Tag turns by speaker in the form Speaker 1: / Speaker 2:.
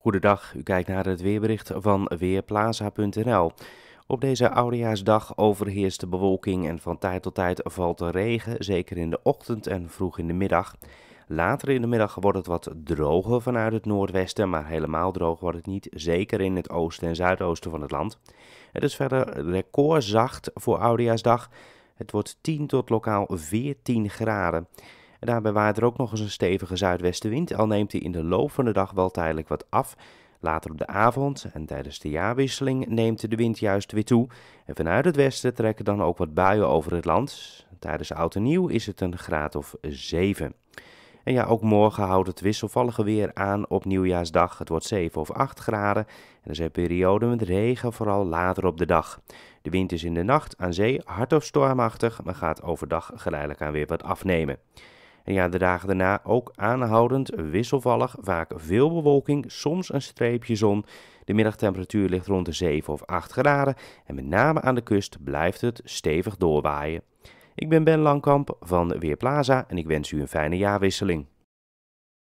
Speaker 1: Goedendag, u kijkt naar het weerbericht van Weerplaza.nl. Op deze Oudejaarsdag overheerst de bewolking en van tijd tot tijd valt er regen, zeker in de ochtend en vroeg in de middag. Later in de middag wordt het wat droger vanuit het noordwesten, maar helemaal droog wordt het niet, zeker in het oosten en zuidoosten van het land. Het is verder recordzacht voor Oudejaarsdag. Het wordt 10 tot lokaal 14 graden. En daarbij waait er ook nog eens een stevige zuidwestenwind, al neemt die in de loop van de dag wel tijdelijk wat af. Later op de avond en tijdens de jaarwisseling neemt de wind juist weer toe. En vanuit het westen trekken dan ook wat buien over het land. Tijdens oud en nieuw is het een graad of 7. En ja, ook morgen houdt het wisselvallige weer aan op nieuwjaarsdag. Het wordt 7 of 8 graden. En er zijn perioden met regen, vooral later op de dag. De wind is in de nacht aan zee hard of stormachtig, maar gaat overdag geleidelijk aan weer wat afnemen. En ja, de dagen daarna ook aanhoudend, wisselvallig, vaak veel bewolking, soms een streepje zon. De middagtemperatuur ligt rond de 7 of 8 graden en met name aan de kust blijft het stevig doorwaaien. Ik ben Ben Langkamp van Weerplaza en ik wens u een fijne jaarwisseling.